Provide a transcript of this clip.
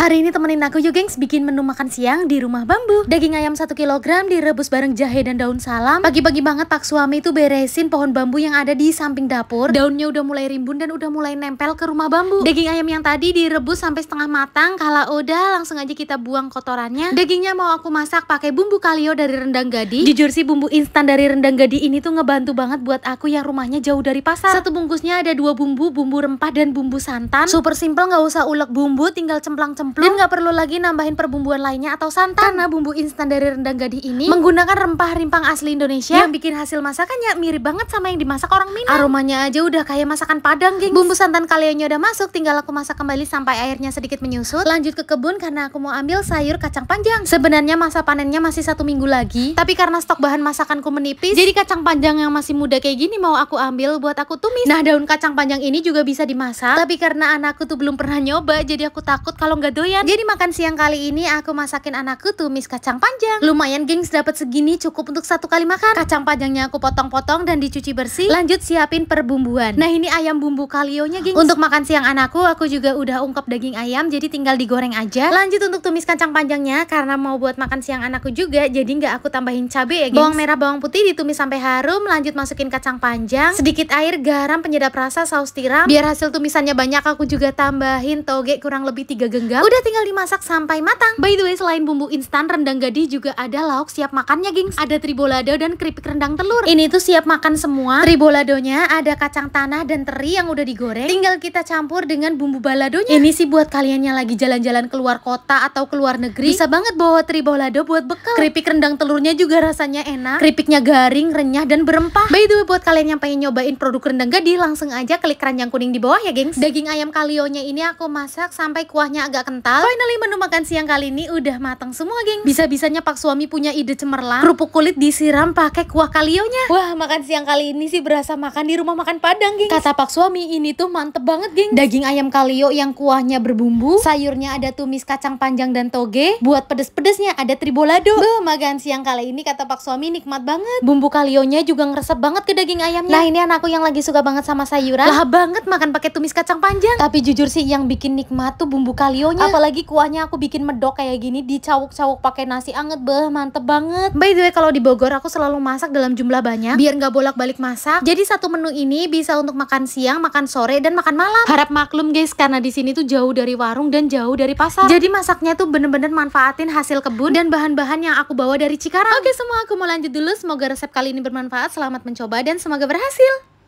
Hari ini temenin aku yuk gengs bikin menu makan siang di rumah bambu. Daging ayam 1 kg direbus bareng jahe dan daun salam. Pagi-pagi banget pak suami itu beresin pohon bambu yang ada di samping dapur. Daunnya udah mulai rimbun dan udah mulai nempel ke rumah bambu. Daging ayam yang tadi direbus sampai setengah matang. Kalau udah langsung aja kita buang kotorannya. Dagingnya mau aku masak pakai bumbu kalio dari rendang gadi. Jujur sih bumbu instan dari rendang gadi ini tuh ngebantu banget buat aku yang rumahnya jauh dari pasar. Satu bungkusnya ada dua bumbu, bumbu rempah dan bumbu santan. Super simple nggak usah ulek bumbu, tinggal cemplang-cemplang cemplung dan nggak perlu lagi nambahin perbumbuan lainnya atau santan Karena bumbu instan dari rendang gadi ini Menggunakan rempah rimpang asli Indonesia Yang bikin hasil masakannya mirip banget sama yang dimasak orang Minang Aromanya aja udah kayak masakan Padang geng Bumbu santan kaliannya udah masuk Tinggal aku masak kembali sampai airnya sedikit menyusut Lanjut ke kebun karena aku mau ambil sayur kacang panjang Sebenarnya masa panennya masih satu minggu lagi Tapi karena stok bahan masakanku menipis Jadi kacang panjang yang masih muda kayak gini mau aku ambil buat aku tumis Nah daun kacang panjang ini juga bisa dimasak Tapi karena anakku tuh belum pernah nyoba Jadi aku takut kalau nggak doyan. Jadi makan siang kali ini aku masakin anakku tumis kacang panjang. Lumayan gengs dapat segini cukup untuk satu kali makan. Kacang panjangnya aku potong-potong dan dicuci bersih. Lanjut siapin perbumbuan. Nah ini ayam bumbu kalionya gengs. Untuk makan siang anakku aku juga udah ungkep daging ayam jadi tinggal digoreng aja. Lanjut untuk tumis kacang panjangnya karena mau buat makan siang anakku juga jadi nggak aku tambahin cabai ya gengs. Bawang merah bawang putih ditumis sampai harum. Lanjut masukin kacang panjang. Sedikit air garam penyedap rasa saus tiram. Biar hasil tumisannya banyak aku juga tambahin toge kurang lebih tiga genggam. Udah tinggal dimasak sampai matang. By the way, selain bumbu instan, rendang gadi juga ada lauk siap makannya, gengs. Ada tribolado dan keripik rendang telur. Ini tuh siap makan semua. Triboladonya ada kacang tanah dan teri yang udah digoreng. Tinggal kita campur dengan bumbu baladonya. Ini sih buat kalian yang lagi jalan-jalan keluar kota atau keluar negeri. Bisa banget bawa tribolado buat bekal. Keripik rendang telurnya juga rasanya enak. Keripiknya garing, renyah, dan berempah. By the way, buat kalian yang pengen nyobain produk rendang gadi langsung aja klik keranjang kuning di bawah ya, gengs. Daging ayam kalionya ini aku masak sampai kuahnya agak kental kental. Finally menu makan siang kali ini udah matang semua, geng. Bisa-bisanya pak suami punya ide cemerlang. Kerupuk kulit disiram pakai kuah kalionya. Wah, makan siang kali ini sih berasa makan di rumah makan Padang, geng. Kata pak suami, ini tuh mantep banget, geng. Daging ayam kalio yang kuahnya berbumbu, sayurnya ada tumis kacang panjang dan toge, buat pedes-pedesnya ada tribolado. Beuh, makan siang kali ini kata pak suami nikmat banget. Bumbu kalionya juga ngeresep banget ke daging ayamnya. Nah, ini anakku yang lagi suka banget sama sayuran. Lah banget makan pakai tumis kacang panjang. Tapi jujur sih yang bikin nikmat tuh bumbu kalionya apalagi kuahnya aku bikin medok kayak gini dicawuk-cawuk pakai nasi anget beh mantep banget by the way kalau di Bogor aku selalu masak dalam jumlah banyak biar nggak bolak-balik masak jadi satu menu ini bisa untuk makan siang makan sore dan makan malam harap maklum guys karena di sini tuh jauh dari warung dan jauh dari pasar jadi masaknya tuh bener-bener manfaatin hasil kebun dan bahan-bahan yang aku bawa dari Cikarang oke semua aku mau lanjut dulu semoga resep kali ini bermanfaat selamat mencoba dan semoga berhasil